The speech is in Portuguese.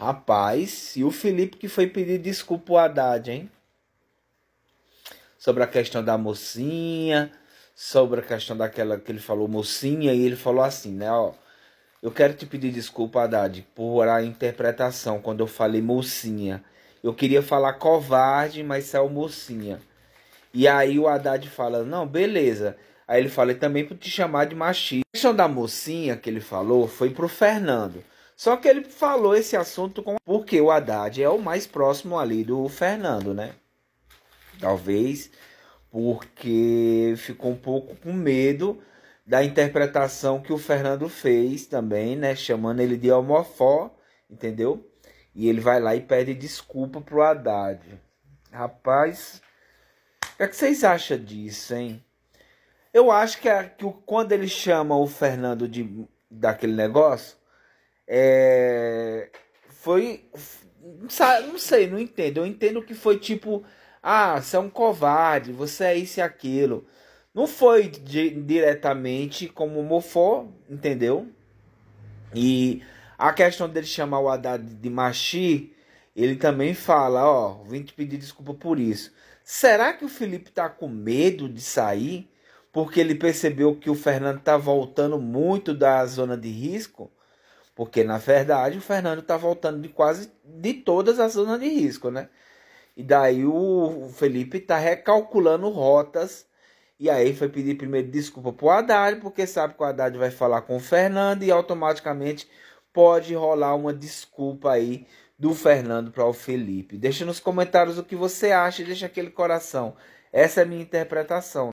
Rapaz, e o Felipe que foi pedir desculpa ao Haddad, hein? Sobre a questão da mocinha, sobre a questão daquela que ele falou mocinha, e ele falou assim, né, ó. Eu quero te pedir desculpa, Haddad, por a interpretação quando eu falei mocinha. Eu queria falar covarde, mas saiu é mocinha. E aí o Haddad fala, não, beleza. Aí ele fala, e também por te chamar de machista. A questão da mocinha que ele falou foi pro Fernando. Só que ele falou esse assunto com porque o Haddad é o mais próximo ali do Fernando, né? Talvez porque ficou um pouco com medo da interpretação que o Fernando fez também, né? Chamando ele de homofó, entendeu? E ele vai lá e pede desculpa pro Haddad. Rapaz, o que, é que vocês acham disso, hein? Eu acho que, é, que quando ele chama o Fernando de daquele negócio, é, foi. Não sei, não entendo. Eu entendo que foi tipo. Ah, você é um covarde, você é isso e aquilo. Não foi de, diretamente como o Mofó, entendeu? E a questão dele chamar o Haddad de machi, ele também fala, ó, vim te pedir desculpa por isso. Será que o Felipe tá com medo de sair? Porque ele percebeu que o Fernando tá voltando muito da zona de risco? Porque, na verdade, o Fernando está voltando de quase de todas as zonas de risco, né? E daí o Felipe está recalculando rotas. E aí foi pedir primeiro desculpa para o Haddad, porque sabe que o Haddad vai falar com o Fernando e automaticamente pode rolar uma desculpa aí do Fernando para o Felipe. Deixa nos comentários o que você acha e deixa aquele coração. Essa é a minha interpretação.